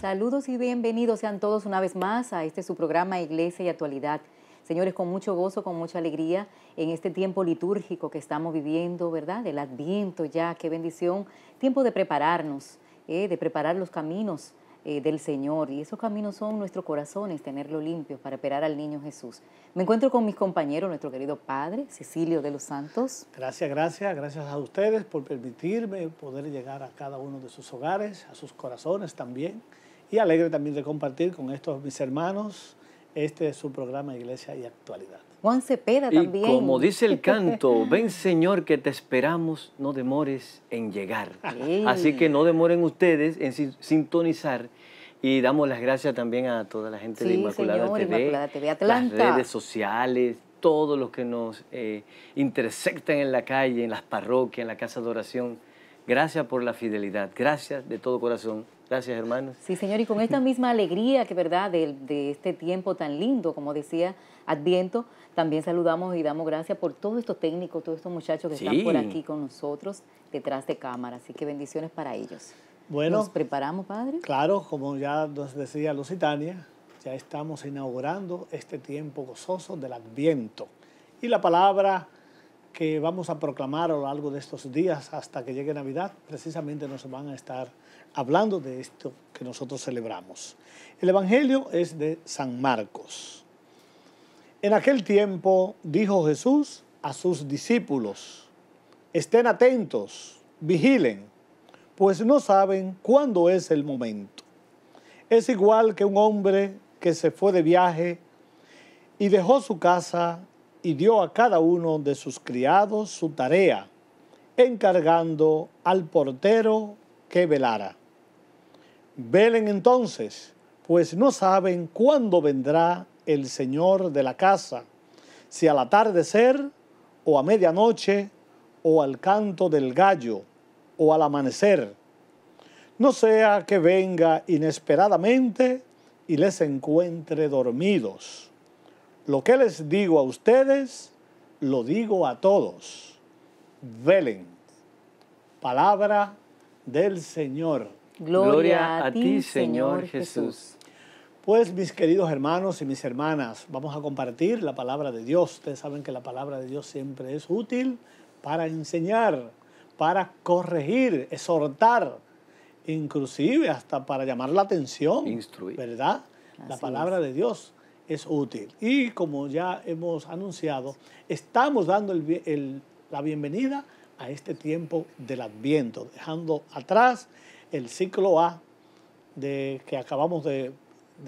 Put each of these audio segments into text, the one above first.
Saludos y bienvenidos sean todos una vez más a este su programa Iglesia y Actualidad. Señores, con mucho gozo, con mucha alegría, en este tiempo litúrgico que estamos viviendo, ¿verdad? El adviento ya, qué bendición. Tiempo de prepararnos, eh, de preparar los caminos eh, del Señor. Y esos caminos son nuestros corazones, tenerlo limpio para esperar al niño Jesús. Me encuentro con mis compañeros, nuestro querido Padre, Cecilio de los Santos. Gracias, gracias, gracias a ustedes por permitirme poder llegar a cada uno de sus hogares, a sus corazones también y alegre también de compartir con estos mis hermanos este es su programa Iglesia y Actualidad. Juan Cepeda también. Y como dice el canto, ven Señor que te esperamos, no demores en llegar. Así que no demoren ustedes en sintonizar y damos las gracias también a toda la gente de Inmaculada, TV, las redes sociales, todos los que nos eh, intersectan en la calle, en las parroquias, en la casa de oración. Gracias por la fidelidad, gracias de todo corazón. Gracias, hermanos. Sí, Señor, y con esta misma alegría que, ¿verdad?, de, este tiempo tan lindo, como decía Adviento, también saludamos y damos gracias por todos estos técnicos, todos estos muchachos que están por aquí con nosotros detrás de cámara. Así que bendiciones para ellos. Bueno. ¿Nos preparamos, Padre? Claro, como ya nos decía Lusitania, ya estamos inaugurando este tiempo gozoso del Adviento. Y la palabra que vamos a proclamar a lo largo de estos días hasta que llegue Navidad, precisamente nos van a estar hablando de esto que nosotros celebramos. El Evangelio es de San Marcos. En aquel tiempo dijo Jesús a sus discípulos, estén atentos, vigilen, pues no saben cuándo es el momento. Es igual que un hombre que se fue de viaje y dejó su casa y dio a cada uno de sus criados su tarea, encargando al portero que velara. Velen entonces, pues no saben cuándo vendrá el Señor de la casa, si al atardecer o a medianoche o al canto del gallo o al amanecer. No sea que venga inesperadamente y les encuentre dormidos. Lo que les digo a ustedes, lo digo a todos. Velen. Palabra del Señor. Gloria, a, ti, Señor Jesús. Pues mis queridos hermanos y mis hermanas, vamos a compartir la palabra de Dios. Ustedes saben que la palabra de Dios siempre es útil para enseñar, para corregir, exhortar, inclusive hasta para llamar la atención. Instruir. ¿Verdad? la palabra de Dios es útil. Y como ya hemos anunciado, estamos dando la bienvenida a este tiempo del Adviento, dejando atrás el ciclo A de, que acabamos de,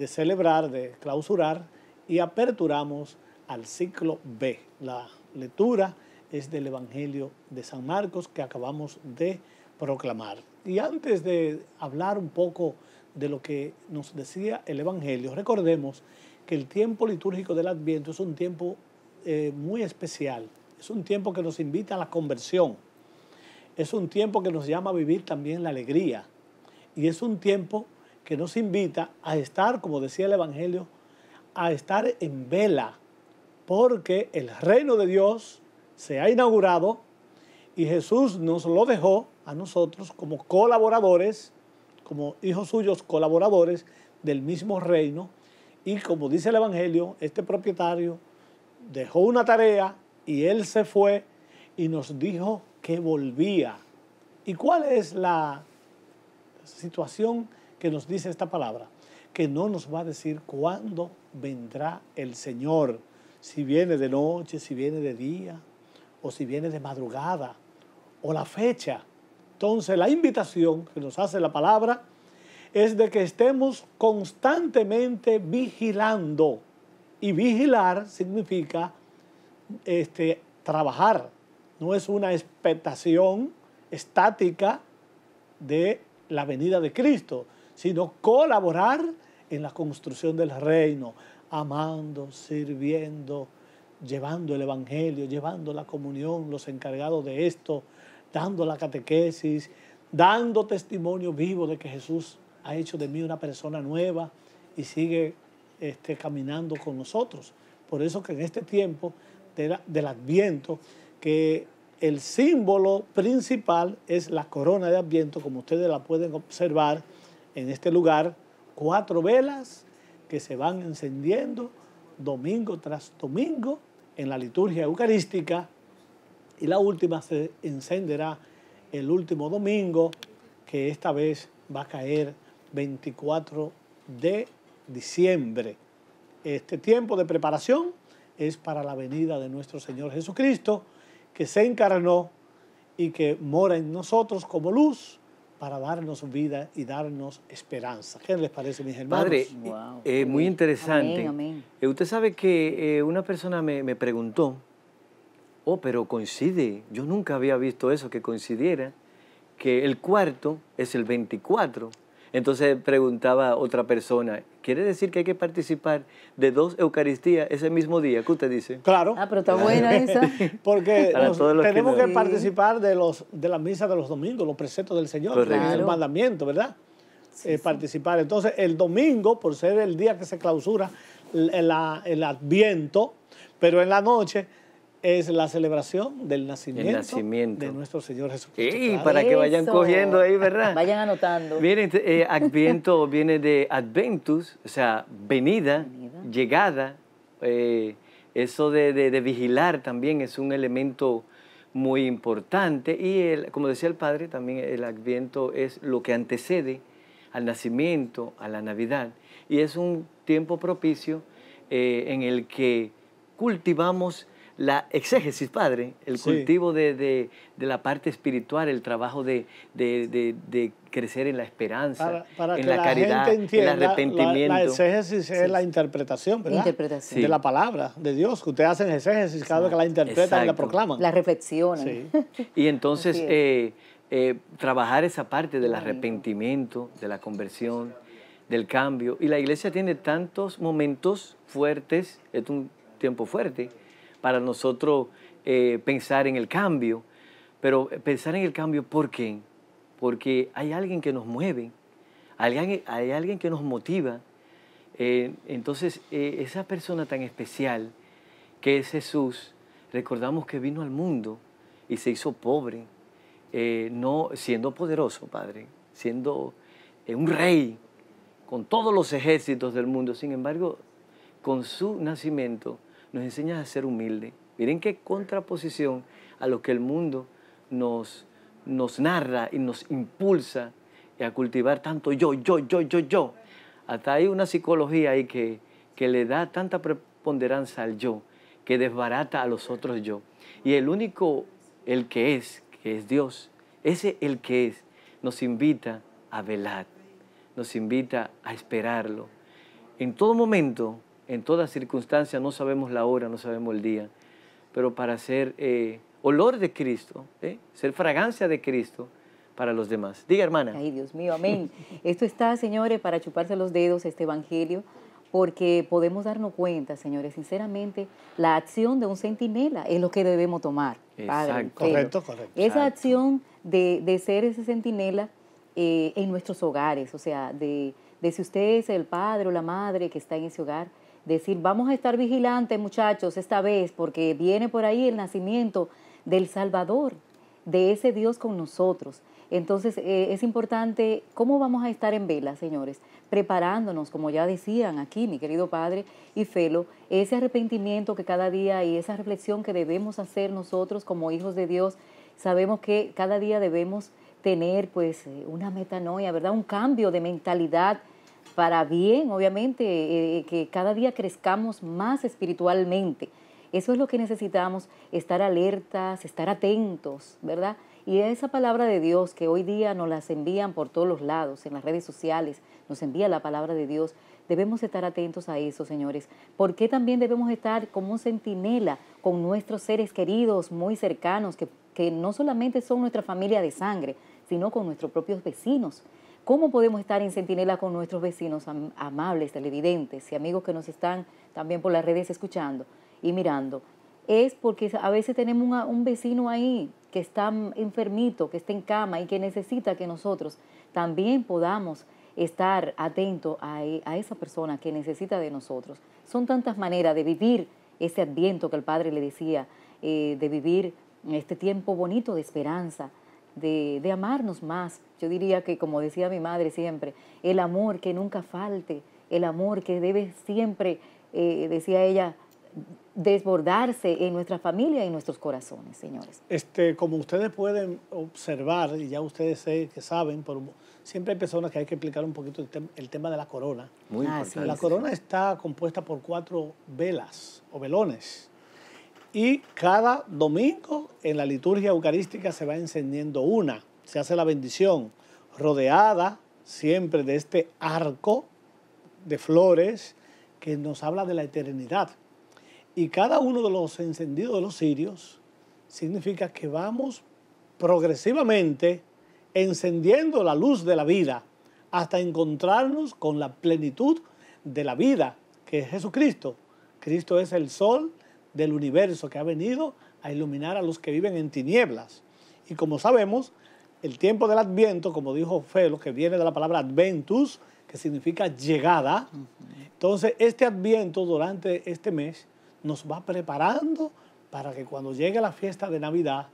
celebrar, de clausurar, y aperturamos al ciclo B. La lectura es del Evangelio de San Marcos que acabamos de proclamar. Y antes de hablar un poco de lo que nos decía el Evangelio, recordemos que el tiempo litúrgico del Adviento es un tiempo eh, muy especial es un tiempo que nos invita a la conversión. Es un tiempo que nos llama a vivir también la alegría. Y es un tiempo que nos invita a estar, como decía el Evangelio, a estar en vela, porque el reino de Dios se ha inaugurado y Jesús nos lo dejó a nosotros como colaboradores, como hijos suyos colaboradores del mismo reino. Y como dice el Evangelio, este propietario dejó una tarea y él se fue y nos dijo que volvía. ¿Y cuál es la situación que nos dice esta palabra? Que no nos va a decir cuándo vendrá el Señor, si viene de noche, si viene de día, o si viene de madrugada, o la fecha. Entonces la invitación que nos hace la palabra es de que estemos constantemente vigilando. Y vigilar significa este, trabajar, no es una expectación estática de la venida de Cristo, sino colaborar en la construcción del reino, amando, sirviendo, llevando el Evangelio, llevando la comunión, los encargados de esto, dando la catequesis, dando testimonio vivo de que Jesús ha hecho de mí una persona nueva y sigue este, caminando con nosotros. Por eso que en este tiempo del Adviento, que el símbolo principal es la corona de Adviento, como ustedes la pueden observar en este lugar, cuatro velas que se van encendiendo domingo tras domingo en la liturgia eucarística y la última se encenderá el último domingo, que esta vez va a caer 24 de diciembre. Este tiempo de preparación es para la venida de nuestro Señor Jesucristo, que se encarnó y que mora en nosotros como luz para darnos vida y darnos esperanza. ¿Qué les parece, mis hermanos? Padre, eh, eh, muy interesante. Eh, usted sabe que una persona me, me, preguntó, oh, pero coincide, yo nunca había visto eso, que coincidiera, que el cuarto es el 24 entonces preguntaba otra persona, ¿quiere decir que hay que participar de dos Eucaristías ese mismo día? ¿Qué usted dice? Claro. Ah, pero está buena esa. Porque tenemos que, participar de, los, de la misa de los domingos, los preceptos del Señor, el mandamiento, ¿verdad? Eh, participar. Entonces, el domingo, por ser el día que se clausura el adviento, pero en la noche es la celebración del nacimiento, de nuestro Señor Jesucristo. Y para que vayan cogiendo ahí, ¿verdad? Vayan anotando. Miren, este, eh, Adviento viene de Adventus, o sea, venida, llegada. Eh, eso de, vigilar también es un elemento muy importante. Y el, como decía el padre, también el Adviento es lo que antecede al nacimiento, a la Navidad. Y es un tiempo propicio eh, en el que cultivamos la exégesis, padre, el cultivo de, la parte espiritual, el trabajo de, crecer en la esperanza, en la, caridad, en el arrepentimiento. La, exégesis es la interpretación, ¿verdad? Interpretación. De la palabra de Dios, que ustedes hacen exégesis cada vez que la interpreta, y la proclaman. La Sí. Y entonces, eh, eh, trabajar esa parte del arrepentimiento, de la conversión, del cambio. Y la iglesia tiene tantos momentos fuertes, es un tiempo fuerte, para nosotros eh, pensar en el cambio. Pero pensar en el cambio, ¿por qué? Porque hay alguien que nos mueve, hay alguien, que nos motiva. Eh, entonces, eh, esa persona tan especial que es Jesús, recordamos que vino al mundo y se hizo pobre, no siendo poderoso, Padre, siendo un rey con todos los ejércitos del mundo. Sin embargo, con su nacimiento, nos enseñas a ser humilde. Miren qué contraposición a lo que el mundo nos, nos narra y nos impulsa a cultivar tanto yo, yo, yo, yo, yo. Hasta hay una psicología ahí que, que le da tanta preponderancia al yo, que desbarata a los otros yo. Y el único, el que es, que es Dios, ese el que es, nos invita a velar, nos invita a esperarlo. En todo momento en toda circunstancia, no sabemos la hora, no sabemos el día, pero para ser eh, olor de Cristo, ¿eh? ser fragancia de Cristo para los demás. Diga, hermana. Ay, Dios mío, amén. Esto está, señores, para chuparse los dedos este evangelio, porque podemos darnos cuenta, señores, sinceramente, la acción de un centinela es lo que debemos tomar. Exacto. correcto, correcto. Esa acción de, ser ese centinela eh, en nuestros hogares, o sea, de, de si usted es el padre o la madre que está en ese hogar, decir, vamos a estar vigilantes muchachos esta vez, porque viene por ahí el nacimiento del Salvador, de ese Dios con nosotros. Entonces eh, es importante cómo vamos a estar en vela, señores, preparándonos, como ya decían aquí mi querido padre y Felo, ese arrepentimiento que cada día y esa reflexión que debemos hacer nosotros como hijos de Dios, sabemos que cada día debemos tener pues eh, una metanoia, ¿verdad? Un cambio de mentalidad para bien, obviamente, eh, eh, que cada día crezcamos más espiritualmente. Eso es lo que necesitamos, estar alertas, estar atentos, ¿verdad? Y esa palabra de Dios que hoy día nos las envían por todos los lados, en las redes sociales, nos envía la palabra de Dios. Debemos estar atentos a eso, señores, porque también debemos estar como un centinela con nuestros seres queridos, muy cercanos, que, que no solamente son nuestra familia de sangre, sino con nuestros propios vecinos ¿Cómo podemos estar en Centinela con nuestros vecinos amables, televidentes y amigos que nos están también por las redes escuchando y mirando? Es porque a veces tenemos un vecino ahí que está enfermito, que está en cama y que necesita que nosotros también podamos estar atentos e, a, esa persona que necesita de nosotros. Son tantas maneras de vivir ese adviento que el Padre le decía, eh, de vivir este tiempo bonito de esperanza, de, amarnos más. Yo diría que, como decía mi madre siempre, el amor que nunca falte, el amor que debe siempre, eh, decía ella, desbordarse en nuestra familia y en nuestros corazones, señores. Este, como ustedes pueden observar, y ya ustedes que saben, por siempre hay personas que hay que explicar un poquito el, tema de la corona. La corona está compuesta por cuatro velas o velones y cada domingo en la liturgia eucarística se va encendiendo una, se hace la bendición, rodeada siempre de este arco de flores que nos habla de la eternidad. Y cada uno de los encendidos de los cirios significa que vamos progresivamente encendiendo la luz de la vida hasta encontrarnos con la plenitud de la vida, que es Jesucristo. Cristo es el sol del universo que ha venido a iluminar a los que viven en tinieblas. Y como sabemos, el tiempo del adviento, como dijo Felo, que viene de la palabra adventus, que significa llegada, entonces este adviento durante este mes nos va preparando para que cuando llegue la fiesta de Navidad,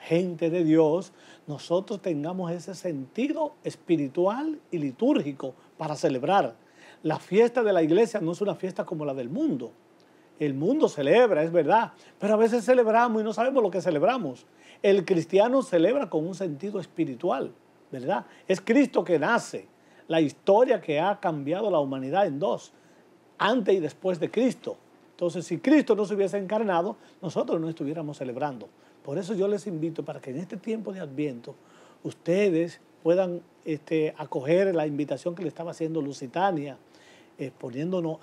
gente de Dios, nosotros tengamos ese sentido espiritual y litúrgico para celebrar. La fiesta de la iglesia no es una fiesta como la del mundo. El mundo celebra, es verdad, pero a veces celebramos y no sabemos lo que celebramos. El cristiano celebra con un sentido espiritual, ¿verdad? Es Cristo que nace, la historia que ha cambiado la humanidad en dos, antes y después de Cristo. Entonces, si Cristo no se hubiese encarnado, nosotros no estuviéramos celebrando. Por eso yo les invito para que en este tiempo de Adviento ustedes puedan este, acoger la invitación que le estaba haciendo Lusitania, eh, poniéndonos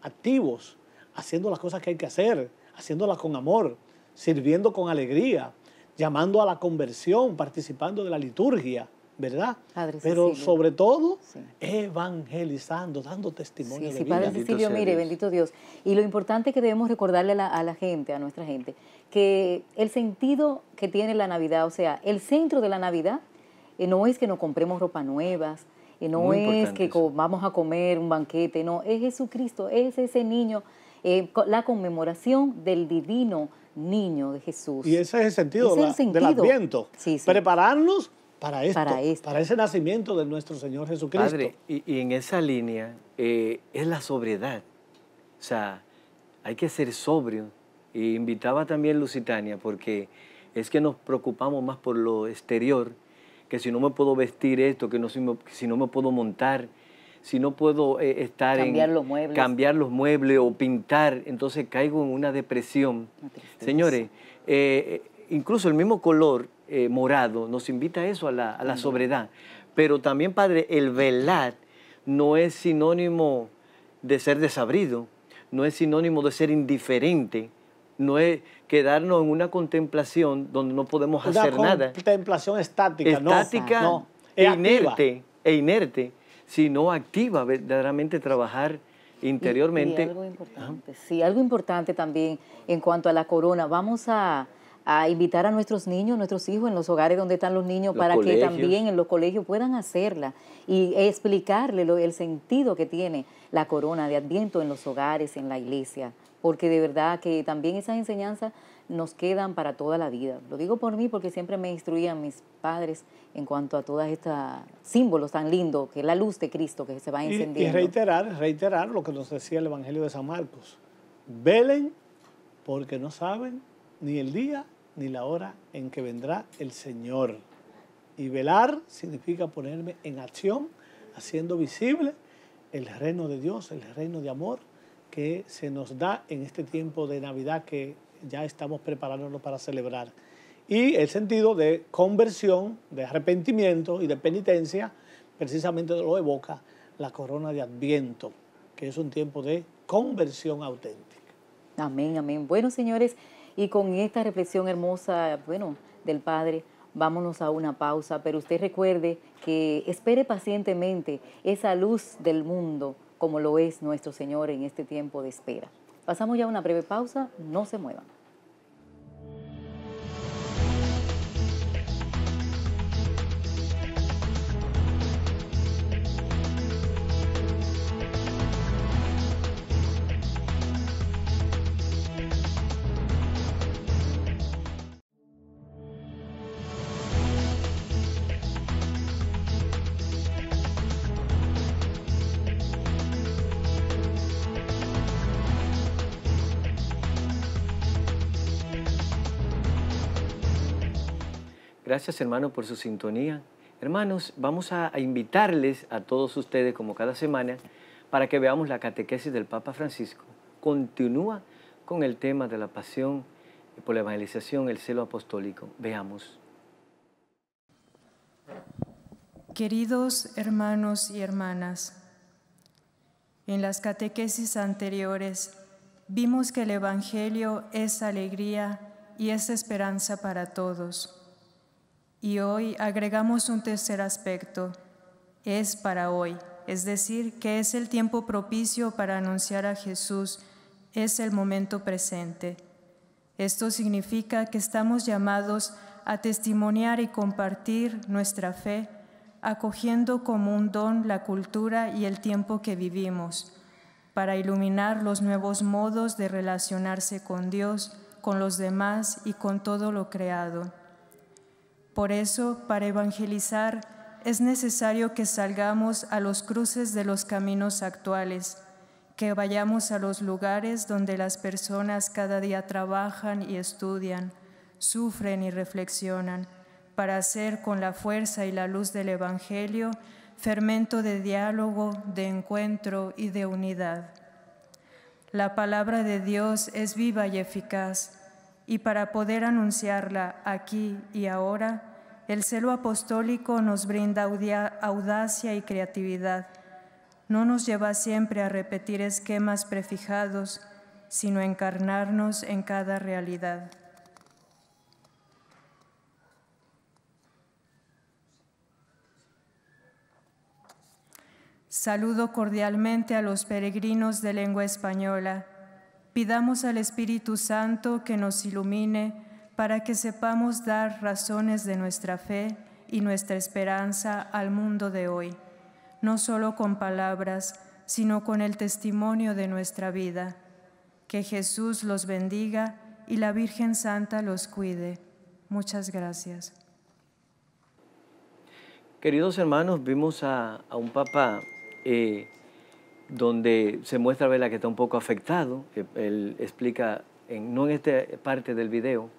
activos haciendo las cosas que hay que hacer, haciéndolas con amor, sirviendo con alegría, llamando a la conversión, participando de la liturgia, ¿verdad? Padre Pero sobre todo, evangelizando, dando testimonio de Padre mire, bendito Dios. Y lo importante que debemos recordarle a la, gente, a nuestra gente, que el sentido que tiene la Navidad, o sea, el centro de la Navidad, eh, no es que nos compremos ropa nuevas, eh, no es que vamos a comer un banquete, no, es Jesucristo, es ese niño eh, la conmemoración del divino niño de Jesús. Y ese es el sentido, del Adviento. Prepararnos para esto, para ese nacimiento de nuestro Señor Jesucristo. Padre, y, en esa línea eh, es la sobriedad. O sea, hay que ser sobrio. Y invitaba también Lusitania porque es que nos preocupamos más por lo exterior, que si no me puedo vestir esto, que, no, si no me puedo montar, si no puedo eh, estar cambiar en los muebles. cambiar los muebles o pintar, entonces caigo en una depresión. Señores, eh, eh, incluso el mismo color morado nos invita a eso, a la, a la sobriedad. Pero también, Padre, el velar no es sinónimo de ser desabrido, no es sinónimo de ser indiferente, no es quedarnos en una contemplación donde no podemos hacer nada. Una contemplación estática, estática no. Estática e inerte, e inerte no activa, verdaderamente trabajar interiormente. Y, algo importante, sí, algo importante también en cuanto a la corona. Vamos a, invitar a nuestros niños, nuestros hijos en los hogares donde están los niños para que también en los colegios puedan hacerla y explicarle el sentido que tiene la corona de adviento en los hogares, en la iglesia, porque de verdad que también esas enseñanzas nos quedan para toda la vida. Lo digo por mí porque siempre me instruían mis padres en cuanto a todos estos símbolos tan lindos, que es la luz de Cristo que se va a encender y reiterar, reiterar lo que nos decía el Evangelio de San Marcos. Velen porque no saben ni el día ni la hora en que vendrá el Señor. Y velar significa ponerme en acción, haciendo visible el reino de Dios, el reino de amor que se nos da en este tiempo de Navidad que ya estamos preparándonos para celebrar. Y el sentido de conversión, de arrepentimiento y de penitencia, precisamente lo evoca la corona de Adviento, que es un tiempo de conversión auténtica. Amén, amén. Bueno, señores, y con esta reflexión hermosa, bueno, del Padre, vámonos a una pausa, pero usted recuerde que espere pacientemente esa luz del mundo como lo es nuestro Señor en este tiempo de espera. Pasamos ya a una breve pausa, no se muevan. hermanos por su sintonía. Hermanos, vamos a, invitarles a todos ustedes, como cada semana, para que veamos la catequesis del Papa Francisco. Continúa con el tema de la pasión y por la evangelización, el celo apostólico. Veamos. Queridos hermanos y hermanas, en las catequesis anteriores vimos que el Evangelio es alegría y es esperanza para todos. Y hoy agregamos un tercer aspecto. Es para hoy, es decir, que es el tiempo propicio para anunciar a Jesús, es el momento presente. Esto significa que estamos llamados a testimoniar y compartir nuestra fe, acogiendo como un don la cultura y el tiempo que vivimos, para iluminar los nuevos modos de relacionarse con Dios, con los demás y con todo lo creado. Por eso, para evangelizar, es necesario que salgamos a los cruces de los caminos actuales, que vayamos a los lugares donde las personas cada día trabajan y estudian, sufren y reflexionan, para hacer con la fuerza y la luz del Evangelio fermento de diálogo, de encuentro y de unidad. La palabra de Dios es viva y eficaz, y para poder anunciarla aquí y ahora, el celo apostólico nos brinda audacia y creatividad. No nos lleva siempre a repetir esquemas prefijados, sino a encarnarnos en cada realidad. Saludo cordialmente a los peregrinos de lengua española. Pidamos al Espíritu Santo que nos ilumine para que sepamos dar razones de nuestra fe y nuestra esperanza al mundo de hoy, no solo con palabras, sino con el testimonio de nuestra vida. Que Jesús los bendiga y la Virgen Santa los cuide. Muchas gracias. Queridos hermanos, vimos a, un papá eh, donde se muestra Vela que está un poco afectado. Él explica, no en esta parte del video,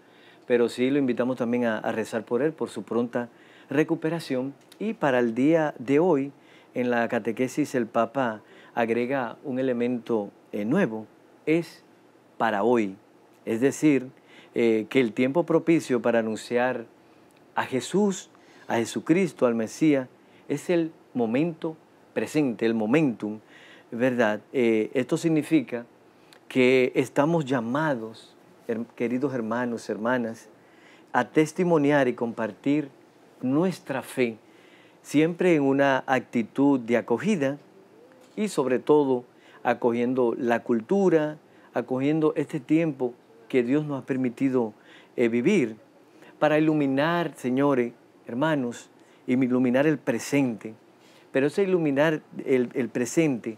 pero sí lo invitamos también a, rezar por él, por su pronta recuperación. Y para el día de hoy, en la catequesis, el Papa agrega un elemento eh, nuevo, es para hoy. Es decir, eh, que el tiempo propicio para anunciar a Jesús, a Jesucristo, al Mesías, es el momento presente, el momentum, ¿verdad? Eh, esto significa que estamos llamados queridos hermanos, hermanas, a testimoniar y compartir nuestra fe, siempre en una actitud de acogida y sobre todo acogiendo la cultura, acogiendo este tiempo que Dios nos ha permitido eh, vivir para iluminar, señores, hermanos, y iluminar el presente. Pero es iluminar el presente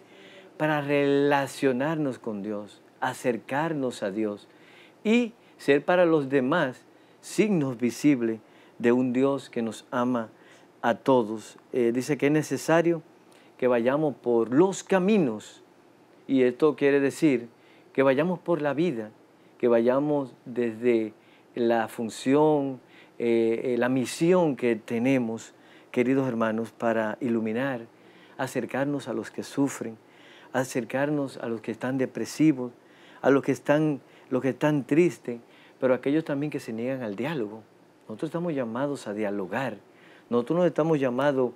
para relacionarnos con Dios, acercarnos a Dios, y ser para los demás signos visibles de un Dios que nos ama a todos. Eh, dice que es necesario que vayamos por los caminos y esto quiere decir que vayamos por la vida, que vayamos desde la función, eh, eh, la misión que tenemos, queridos hermanos, para iluminar, acercarnos a los que sufren, acercarnos a los que están depresivos, a los que están los que están tristes, pero aquellos también que se niegan al diálogo. Nosotros estamos llamados a dialogar. Nosotros no estamos llamados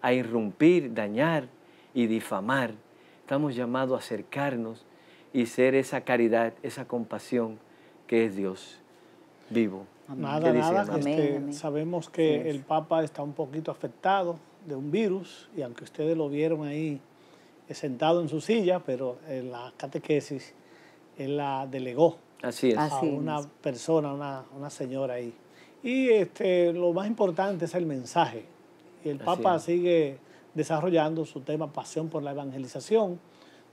a irrumpir, dañar y difamar. Estamos llamados a acercarnos y ser esa caridad, esa compasión que es Dios vivo. Este, sabemos que el Papa está un poquito afectado de un virus y aunque ustedes lo vieron ahí eh, sentado en su silla, pero en la catequesis él la delegó a una persona, una, una, señora ahí. Y este, lo más importante es el mensaje. Y el Papa sigue desarrollando su tema Pasión por la Evangelización,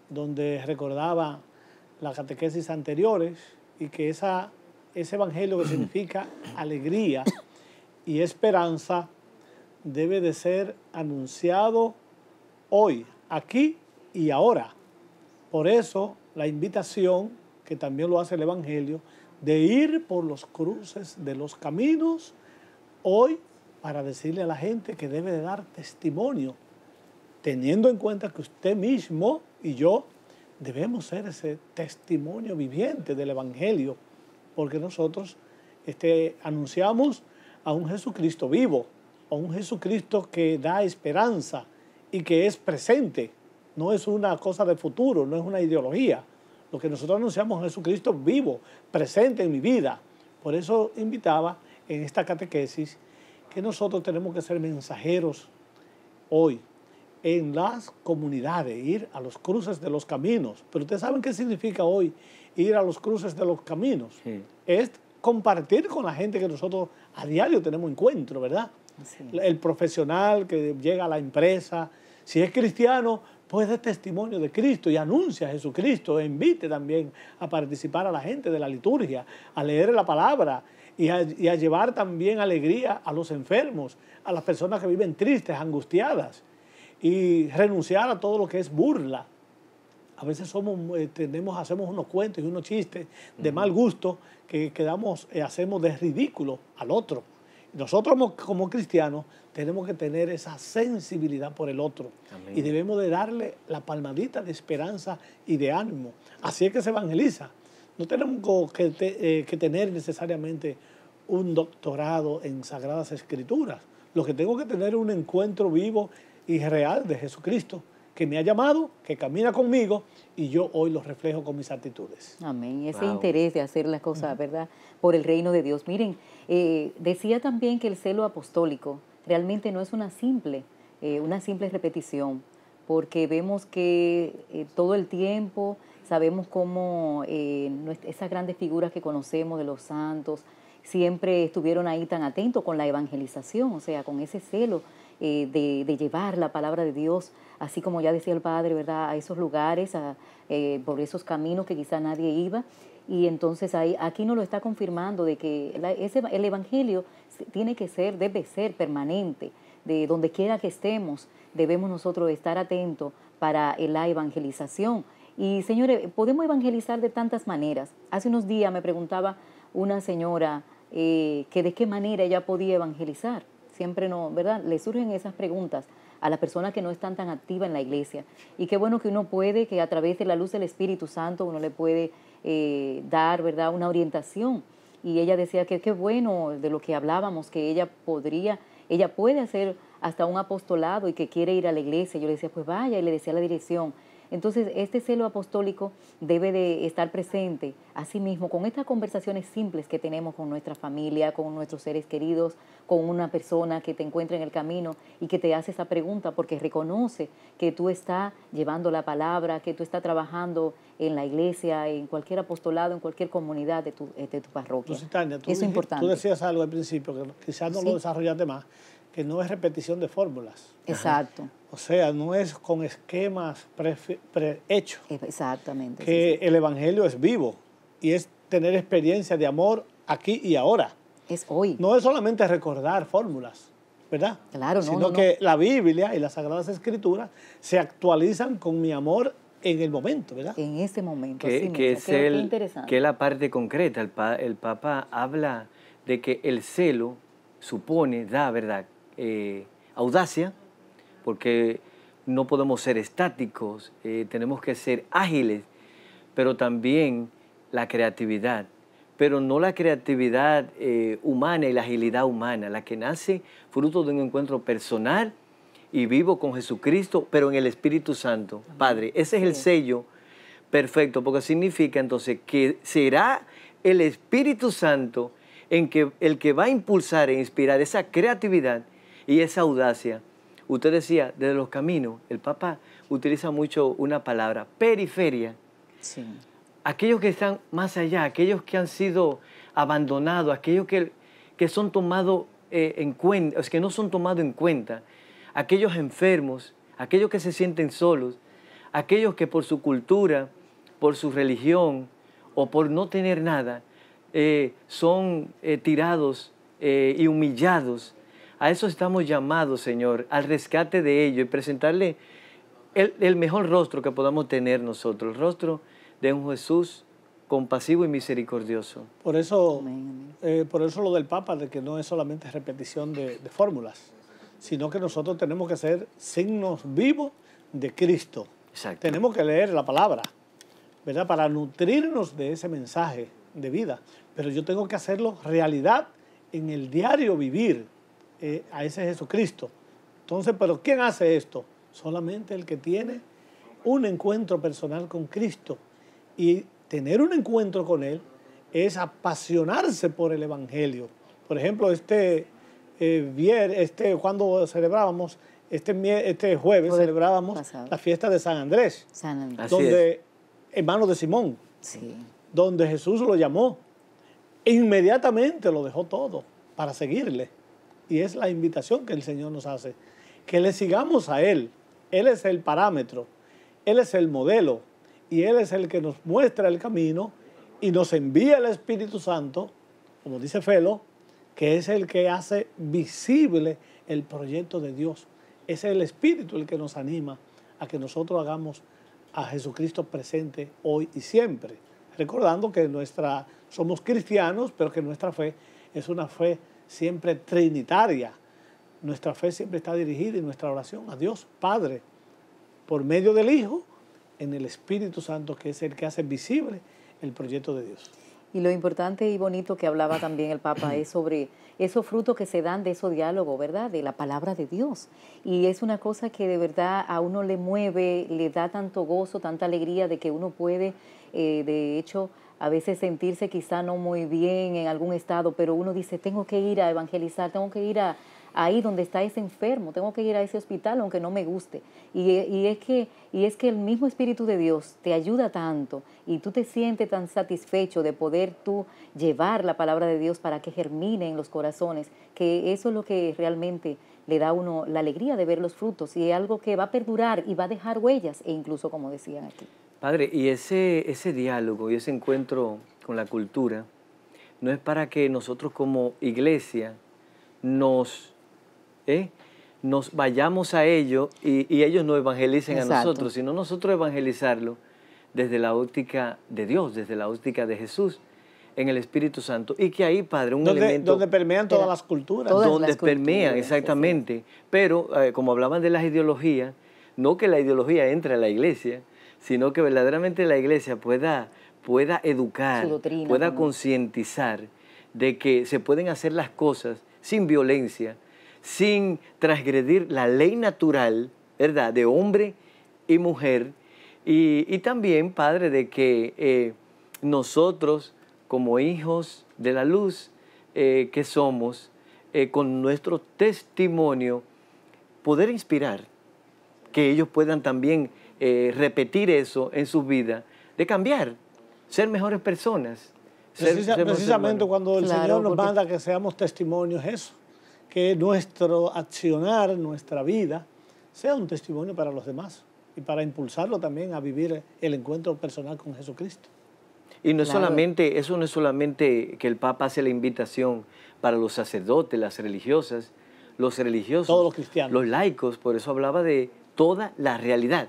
donde recordaba las catequesis anteriores y que esa, ese evangelio que significa alegría y esperanza debe de ser anunciado hoy, aquí y ahora. Por eso la invitación, que también lo hace el Evangelio, de ir por los cruces de los caminos hoy para decirle a la gente que debe de dar testimonio, teniendo en cuenta que usted mismo y yo debemos ser ese testimonio viviente del Evangelio, porque nosotros este, anunciamos a un Jesucristo vivo, a un Jesucristo que da esperanza y que es presente no es una cosa de futuro, no es una ideología. Lo que nosotros anunciamos es Jesucristo vivo, presente en mi vida. Por eso invitaba en esta catequesis que nosotros tenemos que ser mensajeros hoy en las comunidades, ir a los cruces de los caminos. Pero ustedes saben qué significa hoy ir a los cruces de los caminos. Es compartir con la gente que nosotros a diario tenemos encuentro, ¿verdad? El profesional que llega a la empresa, si es cristiano, pues dé testimonio de Cristo y anuncia a Jesucristo, e invite también a participar a la gente de la liturgia, a leer la palabra y a, llevar también alegría a los enfermos, a las personas que viven tristes, angustiadas, y renunciar a todo lo que es burla, a veces somos, eh, tenemos, hacemos unos cuentos y unos chistes de mal gusto que quedamos, eh, hacemos de ridículo al otro nosotros como cristianos tenemos que tener esa sensibilidad por el otro y debemos de darle la palmadita de esperanza y de ánimo. Así es que se evangeliza. No tenemos que, eh, que tener necesariamente un doctorado en Sagradas Escrituras. Lo que tengo que tener es un encuentro vivo y real de Jesucristo que me ha llamado, que camina conmigo y yo hoy los reflejo con mis actitudes. Amén. Ese interés de hacer las cosas, ¿verdad? Por el reino de Dios. Miren, eh, decía también que el celo apostólico realmente no es una simple, eh, una simple repetición, porque vemos que eh, todo el tiempo sabemos cómo esas grandes figuras que conocemos de los santos siempre estuvieron ahí tan atentos con la evangelización, o sea, con ese celo eh, de, llevar la palabra de Dios, así como ya decía el Padre, ¿verdad? A esos lugares, a, eh, por esos caminos que quizá nadie iba. Y entonces ahí, aquí nos lo está confirmando de que ese, el Evangelio tiene que ser, debe ser permanente, de donde quiera que estemos, debemos nosotros estar atentos para la evangelización. Y señores, podemos evangelizar de tantas maneras. Hace unos días me preguntaba una señora eh, que de qué manera ella podía evangelizar siempre no, ¿verdad? Le surgen esas preguntas a las personas que no están tan activas en la iglesia. Y qué bueno que uno puede, que a través de la luz del Espíritu Santo uno le puede eh, dar, ¿verdad?, una orientación. Y ella decía que qué bueno de lo que hablábamos, que ella podría, ella puede hacer hasta un apostolado y que quiere ir a la iglesia. Yo le decía, pues vaya, y le decía la dirección. Entonces, este celo apostólico debe de estar presente, a sí mismo con estas conversaciones simples que tenemos con nuestra familia, con nuestros seres queridos, con una persona que te encuentra en el camino y que te hace esa pregunta porque reconoce que tú estás llevando la palabra, que tú estás trabajando en la iglesia, en cualquier apostolado, en cualquier comunidad de tu, eh, de tu parroquia. Eso importante. decías algo al principio que quizás no lo desarrollaste más no es repetición de fórmulas. Exacto. O sea, no es con esquemas prehechos. Exactamente. Que el Evangelio es vivo y es tener experiencia de amor aquí y ahora. Es hoy. No es solamente recordar fórmulas, ¿verdad? Claro, no. Sino que la Biblia y las Sagradas Escrituras se actualizan con mi amor en el momento, ¿verdad? En ese momento. Que, sí, que es el, que la parte concreta. El, el Papa habla de que el celo supone, da, ¿verdad? Eh, audacia, porque no podemos ser estáticos, eh, tenemos que ser ágiles, pero también la creatividad, pero no la creatividad eh, humana y la agilidad humana, la que nace fruto de un encuentro personal y vivo con Jesucristo, pero en el Espíritu Santo. Padre, ese es el sello perfecto, porque significa entonces que será el Espíritu Santo en que, el que va a impulsar e inspirar esa creatividad y esa audacia. Usted decía, desde los caminos, el Papa utiliza mucho una palabra, periferia. Sí. Aquellos que están más allá, aquellos que han sido abandonados, aquellos que, que son tomados eh, en cuenta, que no son tomados en cuenta, aquellos enfermos, aquellos que se sienten solos, aquellos que por su cultura, por su religión o por no tener nada, eh, son eh, tirados y humillados a eso estamos llamados, Señor, al rescate de ello y presentarle el, mejor rostro que podamos tener nosotros, el rostro de un Jesús compasivo y misericordioso. Por eso, eh, por eso lo del Papa, de que no es solamente repetición de, fórmulas, sino que nosotros tenemos que ser signos vivos de Cristo. Tenemos que leer la palabra, ¿verdad? Para nutrirnos de ese mensaje de vida. Pero yo tengo que hacerlo realidad en el diario vivir. Eh, a ese Jesucristo. Entonces, ¿pero quién hace esto? Solamente el que tiene un encuentro personal con Cristo. Y tener un encuentro con Él es apasionarse por el Evangelio. Por ejemplo, este, eh, viernes este cuando celebrábamos, este, este jueves, celebrábamos la fiesta de San Andrés, donde hermano de Simón, donde Jesús lo llamó e inmediatamente lo dejó todo para seguirle y es la invitación que el Señor nos hace, que le sigamos a Él. Él es el parámetro, Él es el modelo y Él es el que nos muestra el camino y nos envía el Espíritu Santo, como dice Felo, que es el que hace visible el proyecto de Dios. Es el Espíritu el que nos anima a que nosotros hagamos a Jesucristo presente hoy y siempre, recordando que nuestra somos cristianos, pero que nuestra fe es una fe siempre trinitaria. Nuestra fe siempre está dirigida y nuestra oración a Dios Padre, por medio del Hijo, en el Espíritu Santo, que es el que hace visible el proyecto de Dios. Y lo importante y bonito que hablaba también el Papa es sobre esos frutos que se dan de ese diálogo ¿verdad? De la palabra de Dios. Y es una cosa que de verdad a uno le mueve, le da tanto gozo, tanta alegría de que uno puede, eh, de hecho, a veces sentirse quizá no muy bien en algún estado, pero uno dice, tengo que ir a evangelizar, tengo que ir a, ahí donde está ese enfermo, tengo que ir a ese hospital aunque no me guste. Y, es que, y es que el mismo Espíritu de Dios te ayuda tanto y tú te sientes tan satisfecho de poder tú llevar la palabra de Dios para que germine en los corazones, que eso es lo que realmente le da a uno la alegría de ver los frutos y es algo que va a perdurar y va a dejar huellas e incluso como decían aquí. Padre, y ese, ese diálogo y ese encuentro con la cultura no es para que nosotros como iglesia nos, ¿eh? nos vayamos a ellos y, ellos nos evangelicen a nosotros, sino nosotros evangelizarlo desde la óptica de Dios, desde la óptica de Jesús en el Espíritu Santo y que ahí, Padre, un donde, elemento... Donde permean todas las culturas. donde permean, exactamente. Pero, eh, como hablaban de las ideologías, no que la ideología entre a la iglesia, sino que verdaderamente la iglesia pueda, pueda educar, pueda concientizar de que se pueden hacer las cosas sin violencia, sin transgredir la ley natural, ¿verdad?, de hombre y mujer, y, también, Padre, de que eh, nosotros, como hijos de la luz eh, que somos, eh, con nuestro testimonio, poder inspirar, que ellos puedan también eh, repetir eso en su vida, de cambiar, ser mejores personas. precisamente cuando el Señor nos manda que seamos testimonios, eso, que nuestro accionar, nuestra vida, sea un testimonio para los demás y para impulsarlo también a vivir el encuentro personal con Jesucristo. Y no es solamente, eso no es solamente que el Papa hace la invitación para los sacerdotes, las religiosas, los religiosos, los laicos, por eso hablaba de toda la realidad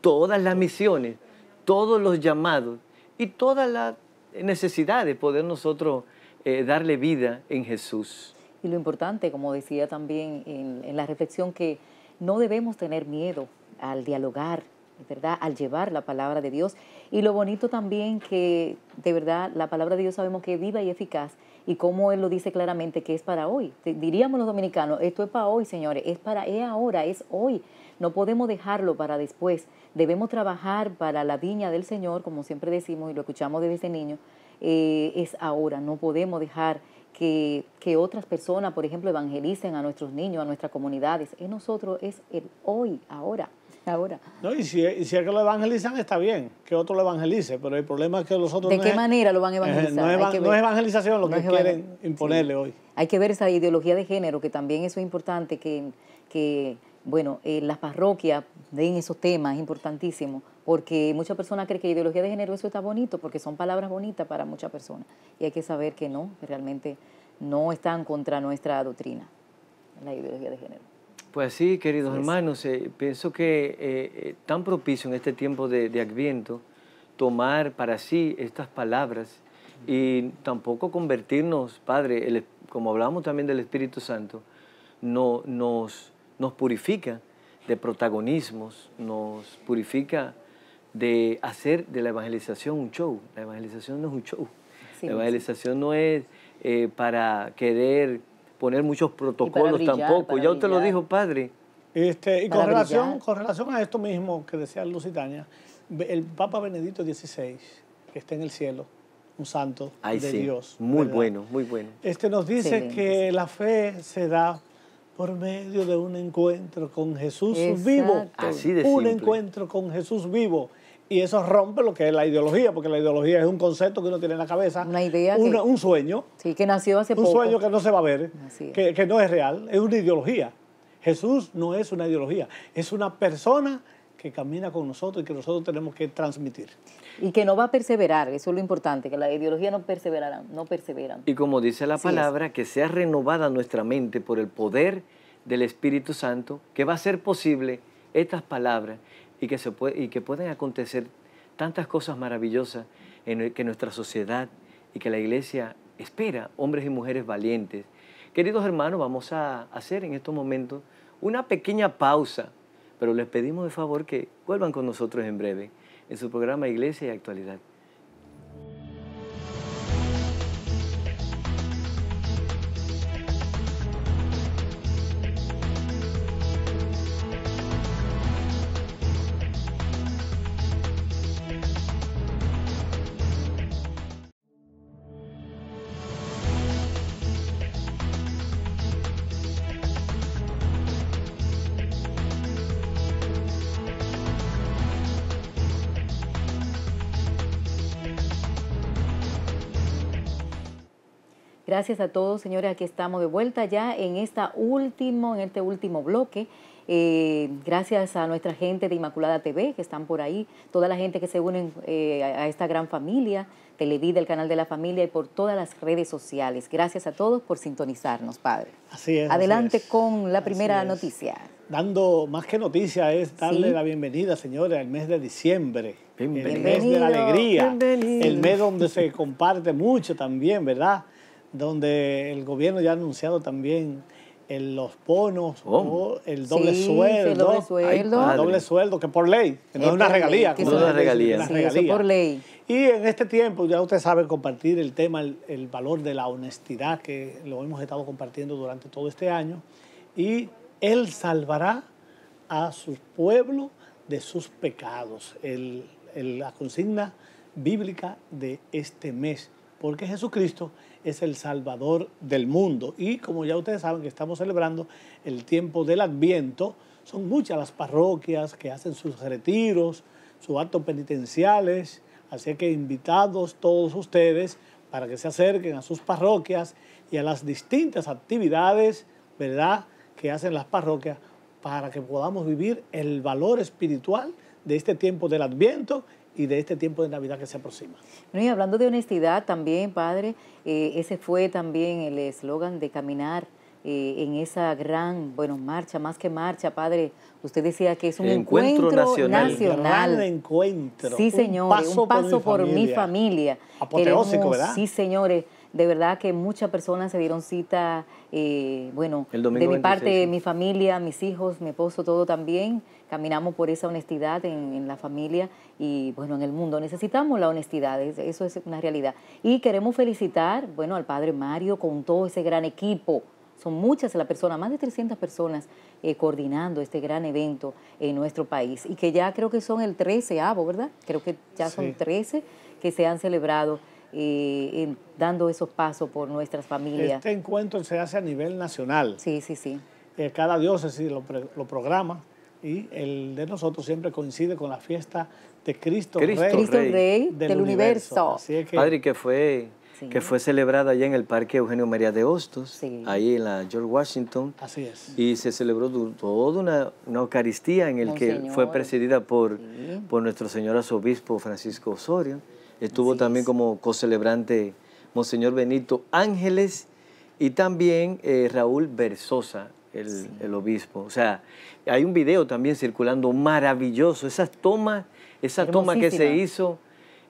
todas las misiones, todos los llamados y todas las necesidades, poder nosotros eh, darle vida en Jesús. Y lo importante, como decía también en, la reflexión, que no debemos tener miedo al dialogar, ¿verdad? Al llevar la palabra de Dios. Y lo bonito también que, de verdad, la palabra de Dios sabemos que es viva y eficaz. Y como Él lo dice claramente, que es para hoy. Diríamos los dominicanos, esto es para hoy, señores, es para es ahora, es hoy. No podemos dejarlo para después. Debemos trabajar para la viña del Señor, como siempre decimos y lo escuchamos desde niño, eh, es ahora. No podemos dejar que, que, otras personas, por ejemplo, evangelicen a nuestros niños, a nuestras comunidades. Es nosotros, es el hoy, ahora. Ahora. No, y si, es que lo evangelizan, está bien, que otro lo evangelice, pero el problema es que los otros... ¿De qué manera lo van a evangelizar? No es, evangelización lo que quieren imponerle hoy. Hay que ver esa ideología de género, que también eso es importante, que, que bueno, eh, las parroquias den esos temas importantísimos, porque muchas personas cree que la ideología de género eso está bonito, porque son palabras bonitas para muchas personas. Y hay que saber que no, realmente no están contra nuestra doctrina, la ideología de género. Pues sí, queridos hermanos, eh, pienso que eh, tan propicio en este tiempo de, adviento tomar para sí estas palabras y tampoco convertirnos, Padre, como hablamos también del Espíritu Santo, no, nos, nos purifica de protagonismos, nos purifica de hacer de la evangelización un show. La evangelización no es un show. la evangelización no es eh, para querer poner muchos protocolos tampoco. Ya usted lo dijo, padre. Este, y con relación, con relación, a esto mismo que decía Lusitania, el Papa Benedicto XVI, que está en el cielo, un santo de Dios. Muy bueno, muy bueno. Este nos dice que la fe se da por medio de un encuentro con Jesús vivo. Así de un encuentro con Jesús vivo. Y eso rompe lo que es la ideología, porque la ideología es un concepto que uno tiene en la cabeza. Una idea. un sueño. Sí, que nació hace un poco. Un sueño que no se va a ver, que, que no es real, es una ideología. Jesús no es una ideología, es una persona que camina con nosotros y que nosotros tenemos que transmitir. Y que no va a perseverar, eso es lo importante, que la ideología no perseverará, no perseveran. Y como dice la palabra, que sea renovada nuestra mente por el poder del Espíritu Santo, que va a ser posible estas palabras y que, se puede, y que pueden acontecer tantas cosas maravillosas en que nuestra sociedad y que la iglesia espera, hombres y mujeres valientes. Queridos hermanos, vamos a hacer en estos momentos una pequeña pausa pero les pedimos de favor que vuelvan con nosotros en breve en su programa Iglesia y Actualidad. gracias a todos, señores. Aquí estamos de vuelta ya en esta último, en este último bloque. Eh, gracias a nuestra gente de Inmaculada TV que están por ahí, toda la gente que se une eh, a, esta gran familia, Televida, el canal de la familia y por todas las redes sociales. Gracias a todos por sintonizarnos, Padre. Así es. Adelante con la primera noticia. Dando más que noticia es darle la bienvenida, señores, al mes de diciembre. El mes de la alegría. Bienvenido. El mes donde se comparte mucho también, ¿verdad? donde el gobierno ya ha anunciado también el, eh, los bonos, oh. o el doble sueldo. El doble sueldo. doble sueldo, que por ley, no es, una regalía. una regalía. por ley. Y en este tiempo, ya usted sabe, compartir el tema, el, valor de la honestidad, que lo hemos estado compartiendo durante todo este año. Y Él salvará a su pueblo de sus pecados. la consigna bíblica de este mes. Porque Jesucristo es el Salvador del mundo. Y como ya ustedes saben que estamos celebrando el tiempo del Adviento, son muchas las parroquias que hacen sus retiros, sus actos penitenciales, así que invitados todos ustedes para que se acerquen a sus parroquias y a las distintas actividades, ¿verdad?, que hacen las parroquias para que podamos vivir el valor espiritual de este tiempo del Adviento y de este tiempo de Navidad que se aproxima. y hablando de honestidad también, padre, eh, ese fue también el eslogan de caminar eh, en esa gran, bueno, marcha, más que marcha, padre, usted decía que es un encuentro, nacional. Un Gran encuentro. Sí, señor un paso, por, mi familia. Apoteósico, ¿verdad? Sí, señores. De verdad que muchas personas se dieron cita, eh, bueno, de mi parte, mi familia, mis hijos, mi esposo, todo también caminamos por esa honestidad en, la familia y bueno, en el mundo. Necesitamos la honestidad, eso es una realidad. Y queremos felicitar, bueno, al padre Mario con todo ese gran equipo. Son muchas las personas, más de 300 personas eh, coordinando este gran evento en nuestro país y que ya creo que son el 13 ¿verdad? Creo que ya son 13 que se han celebrado eh, dando esos pasos por nuestras familias. Este encuentro se hace a nivel nacional. Sí, sí, sí. Eh, cada diócesis lo, lo programa y el de nosotros siempre coincide con la fiesta de Cristo, Rey, del, universo. Padre, que fue, que fue celebrada allá en el Parque Eugenio María de Hostos, ahí en la George Washington. Así es. Y se celebró toda una, Eucaristía en el que fue presidida por, por nuestro señor arzobispo Francisco Osorio. Estuvo también como co-celebrante Monseñor Benito Ángeles y también eh, Raúl Versosa, el, obispo. O sea, hay un video también circulando maravilloso, esas tomas, esa toma que se hizo,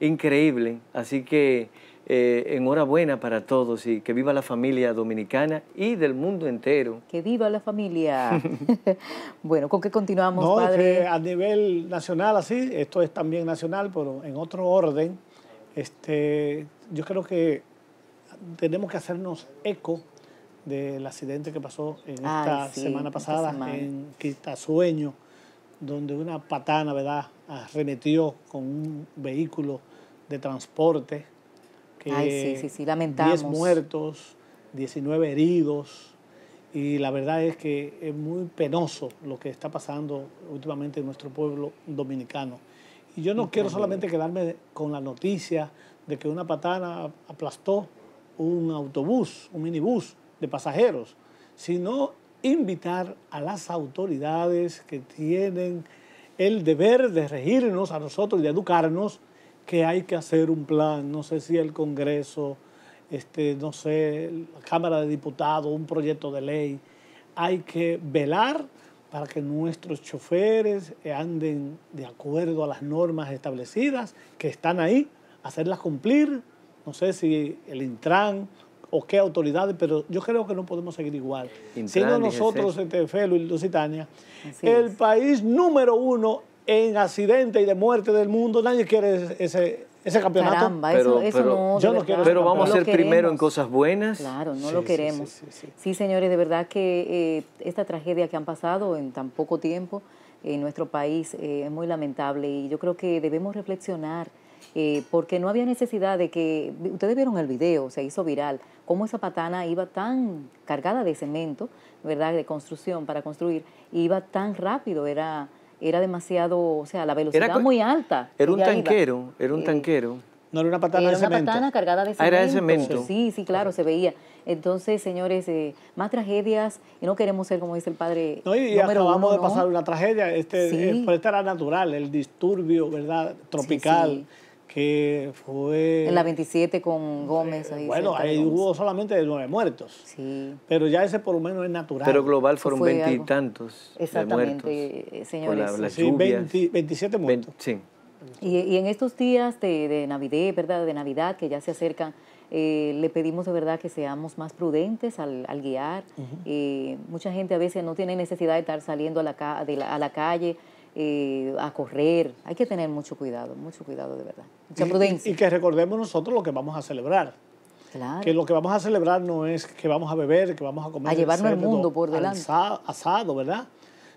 increíble. Así que eh, enhorabuena para todos y que viva la familia dominicana y del mundo entero. Que viva la familia. bueno, ¿con qué continuamos, no, padre? Que a nivel nacional, así, esto es también nacional, pero en otro orden, este, yo creo que tenemos que hacernos eco del accidente que pasó en esta semana pasada en Quitasueño, donde una patana, ¿verdad?, arremetió con un vehículo de transporte. Que Ay, sí, sí, sí, lamentamos. 10 muertos, 19 heridos. Y la verdad es que es muy penoso lo que está pasando últimamente en nuestro pueblo dominicano. Y yo no quiero solamente quedarme con la noticia de que una patana aplastó un autobús, un minibús, de pasajeros, sino invitar a las autoridades que tienen el deber de regirnos a nosotros y de educarnos que hay que hacer un plan, no sé si el Congreso, este, no sé, la Cámara de Diputados, un proyecto de ley. Hay que velar para que nuestros choferes anden de acuerdo a las normas establecidas que están ahí, hacerlas cumplir. No sé si el Intran o qué autoridades, pero yo creo que no podemos seguir igual. Sino nosotros, este, Felo y Lusitania, el país número uno en accidente y de muerte del mundo, nadie quiere ese, campeonato. Caramba, pero, eso, no, pero vamos a ser primero en cosas buenas. Claro, no lo queremos. Sí, señores, de verdad que eh, esta tragedia que han pasado en tan poco tiempo en nuestro país eh, es muy lamentable y yo creo que debemos reflexionar eh, porque no había necesidad de que, ustedes vieron el video, se hizo viral, cómo esa patana iba tan cargada de cemento, ¿verdad?, de construcción para construir, iba tan rápido, era, era demasiado, o sea, la velocidad era muy alta. Era un tanquero, era un eh, tanquero. no era una patana de cemento. Era una patana cargada de cemento. Ah, era de cemento. Sí, sí, claro, se veía. Entonces, señores, eh, más tragedias y no queremos ser como dice el padre. No, y acabamos de pasar una tragedia, este, esta era natural, el disturbio, ¿verdad? Tropical que fue... En la 27 con Gómez. bueno, ahí hubo solamente nueve muertos. Sí. Pero ya ese por lo menos es natural. Pero global fueron veintitantos Exactamente, de muertos, señores. Con sí, 27 muertos. sí. y, y, en estos días de, de, Navidad, ¿verdad? De Navidad, que ya se acercan, eh, le pedimos de verdad que seamos más prudentes al, al guiar. Eh, mucha gente a veces no tiene necesidad de estar saliendo a la, a la calle eh, a correr. Hay que tener mucho cuidado, mucho cuidado de verdad. Mucha prudencia. Y, que recordemos nosotros lo que vamos a celebrar. Claro. Que lo que vamos a celebrar no es que vamos a beber, que vamos a comer. A llevarnos el mundo por delante. Asado, ¿verdad?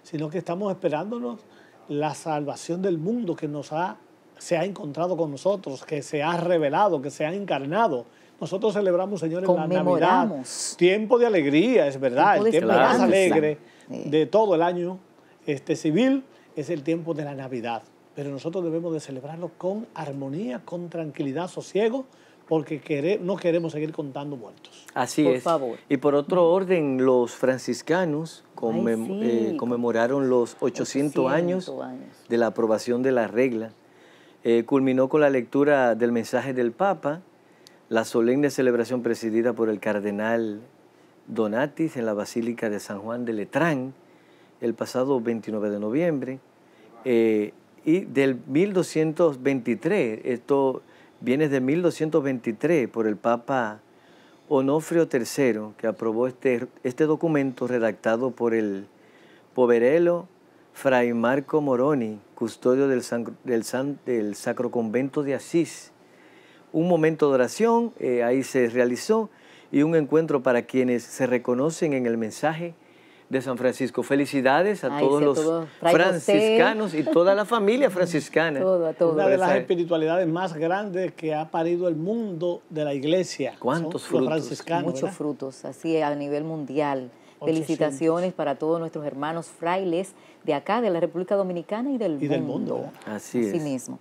Sino que estamos esperándonos la salvación del mundo que nos ha, se ha encontrado con nosotros, que se ha revelado, que se ha encarnado. Nosotros celebramos, señores, la Navidad. Tiempo de alegría, es verdad, el tiempo más alegre de todo el año este, civil es el tiempo de la Navidad, pero nosotros debemos de celebrarlo con armonía, con tranquilidad, sosiego, porque no queremos seguir contando muertos. Así es. Favor. Y por otro orden, los franciscanos eh, conmemoraron los 800, años, de la aprobación de la regla. Eh, culminó con la lectura del mensaje del Papa, la solemne celebración presidida por el cardenal Donatis en la Basílica de San Juan de Letrán, el pasado 29 de noviembre. Eh, y del 1223, esto viene de 1223 por el Papa Onofrio III, que aprobó este, este documento redactado por el poverelo Fray Marco Moroni, custodio del, del, Sacro Convento de Asís. Un momento de oración eh, ahí se realizó y un encuentro para quienes se reconocen en el mensaje de San Francisco. Felicidades a todos los franciscanos y toda la familia franciscana. todo, a Una de las espiritualidades más grandes que ha parido el mundo de la iglesia. ¿Cuántos frutos? Muchos frutos, así a nivel mundial. Felicitaciones para todos nuestros hermanos frailes de acá, de la República Dominicana y del mundo. Del mundo así, mismo.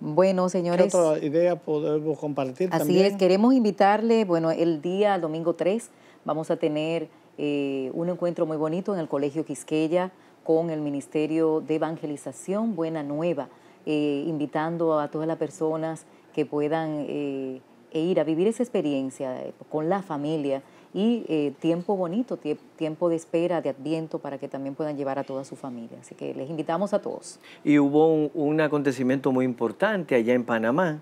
Bueno, señores. otra idea podemos compartir Así es, queremos invitarle, bueno, el día, domingo 3, vamos a tener eh, un encuentro muy bonito en el Colegio Quisqueya con el Ministerio de Evangelización Buena Nueva, eh, invitando a todas las personas que puedan eh, ir a vivir esa experiencia con la familia y tiempo bonito, tiempo de espera, de adviento, para que también puedan llevar a toda su familia. Así que les invitamos a todos. Y hubo un acontecimiento muy importante allá en Panamá,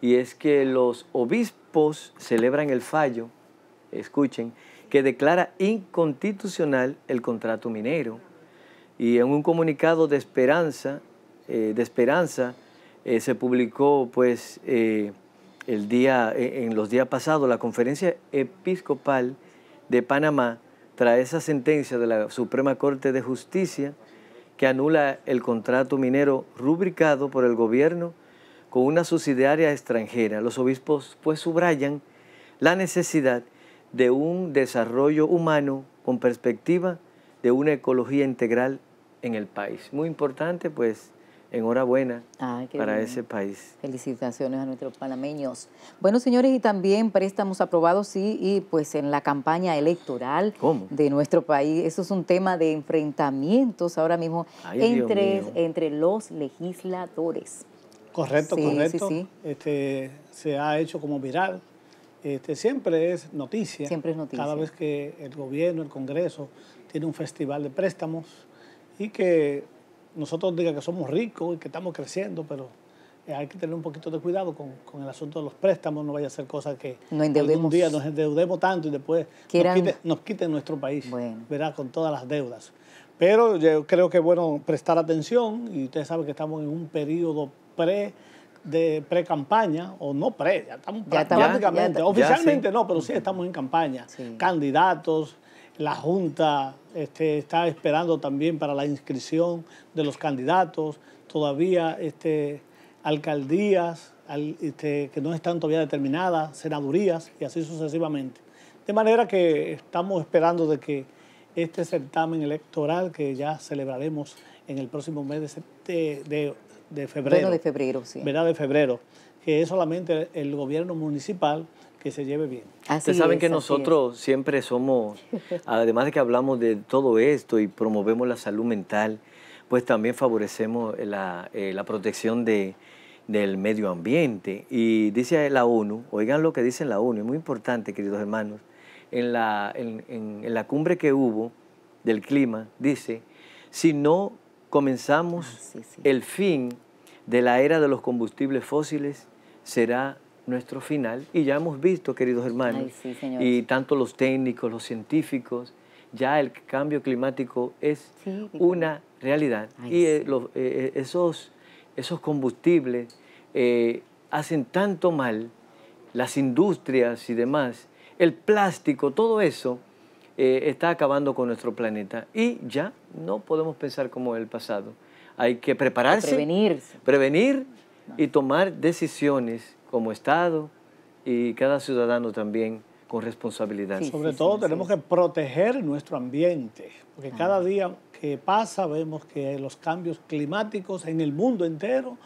y es que los obispos celebran el fallo, escuchen, que declara inconstitucional el contrato minero. Y en un comunicado de esperanza, eh, de esperanza eh, se publicó pues, eh, el día, en los días pasados la conferencia episcopal de Panamá tras esa sentencia de la Suprema Corte de Justicia que anula el contrato minero rubricado por el gobierno con una subsidiaria extranjera. Los obispos pues subrayan la necesidad de un desarrollo humano con perspectiva de una ecología integral en el país. Muy importante, pues enhorabuena para ese país. Felicitaciones a nuestros panameños. Bueno, señores, y también préstamos aprobados, sí, y pues en la campaña electoral de nuestro país. Eso es un tema de enfrentamientos ahora mismo entre, entre los legisladores. Correcto, correcto. Este, se ha hecho como viral este, siempre es noticia. Cada vez que el gobierno, el Congreso, tiene un festival de préstamos y que nosotros diga que somos ricos y que estamos creciendo, pero eh, hay que tener un poquito de cuidado con, el asunto de los préstamos, no vaya a ser cosa que no algún día nos endeudemos tanto y después nos, quiten, nuestro país, Con todas las deudas. Pero yo creo que es bueno prestar atención y ustedes saben que estamos en un periodo pre de pre-campaña, o no pre, ya estamos prácticamente, oficialmente no, pero sí estamos en campaña. Candidatos, la Junta este, está esperando también para la inscripción de los candidatos, todavía este, alcaldías este, que no están todavía determinadas, senadurías y así sucesivamente. De manera que estamos esperando de que este certamen electoral que ya celebraremos en el próximo mes de, de, de de febrero. Bueno, de febrero, sí. de febrero, que es solamente el gobierno municipal que se lleve bien. Ustedes saben que nosotros siempre somos, además de que hablamos de todo esto y promovemos la salud mental, pues también favorecemos eh, la, protección de, del medio ambiente. Y dice la ONU, oigan lo que dice la ONU, es muy importante, queridos hermanos, en la, en la cumbre que hubo del clima, dice, si no comenzamos, ah, el fin de la era de los combustibles fósiles será nuestro final. Y ya hemos visto, queridos hermanos, y tanto los técnicos, los científicos, ya el cambio climático es una realidad. y eh, eh, eh, esos, esos combustibles hacen tanto mal, las industrias y demás, el plástico, todo eso está acabando con nuestro planeta. Y ya no podemos pensar como el pasado. Hay que prepararse, Prevenir. prevenir y tomar decisiones como Estado y cada ciudadano también con responsabilidad. Sobre todo tenemos que proteger nuestro ambiente, porque cada día que pasa vemos que los cambios climáticos en el mundo entero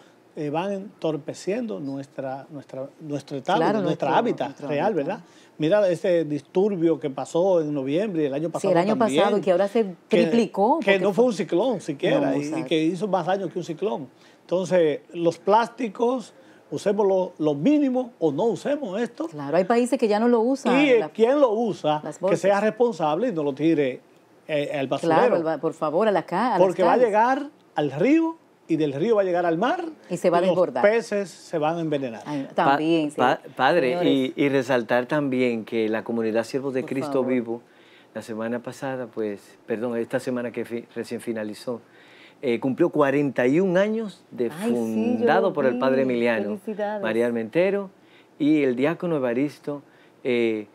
eh, van entorpeciendo nuestra, nuestra, nuestro estado, nuestro, hábitat real, ¿verdad? Mira ese disturbio que pasó en noviembre del año pasado. Sí, el año también, pasado, que ahora se triplicó. Que, no fue un ciclón siquiera y, que hizo más daño que un ciclón. Entonces, los plásticos, usemos lo, mínimo o no usemos esto. Claro, hay países que ya no lo usan. Y eh, quien lo usa, que sea responsable y no lo tire eh, al basurero. Claro, por favor, a la cara. Porque va a llegar al río y del río va a llegar al mar y se va a desbordar. Los peces se van a envenenar. también, padre, y, resaltar también que la comunidad Siervos de Cristo Vivo, la semana pasada, pues, perdón, esta semana que recién finalizó, eh, cumplió 41 años de fundado por el padre Emiliano, María Armentero y el diácono Evaristo, eh,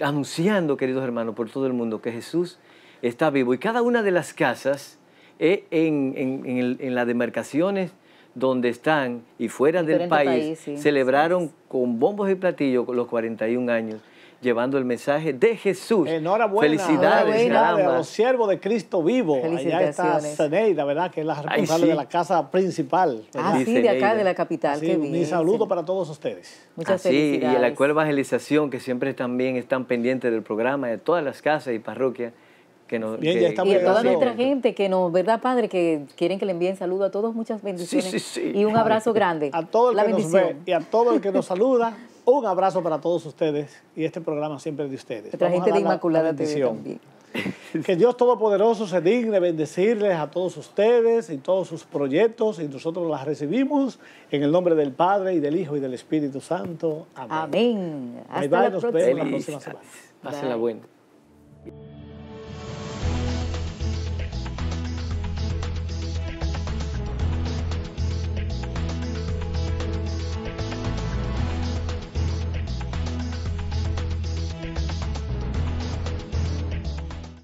anunciando, queridos hermanos, por todo el mundo, que Jesús está vivo. Y cada una de las casas en, en, en, las demarcaciones donde están y fuera del país, celebraron con bombos y platillos los 41 años llevando el mensaje de Jesús. Enhorabuena. Felicidades, Enhorabuena. a los siervos de Cristo vivo. Allá está Zeneida, ¿verdad? Que es la responsable de la casa principal. Ah, sí, de acá, de la capital. Mi saludo para todos ustedes. Muchas gracias. Sí, Y la Cuerva Evangelización, que siempre también están pendientes del programa, de todas las casas y parroquias, que y a toda nuestra gente que nos, ¿verdad, Padre? Que quieren que le envíen saludos a todos, muchas bendiciones. Y un abrazo grande. A todo el que nos ve y a todo el que nos saluda, un abrazo para todos ustedes y este programa siempre de ustedes. Nuestra gente de Inmaculada TV también. Que Dios Todopoderoso se digne bendecirles a todos ustedes y todos sus proyectos y nosotros las recibimos en el nombre del Padre y del Hijo y del Espíritu Santo. Amén. Amén. Hasta La nos próxima. vemos la semana. Pásenla buena.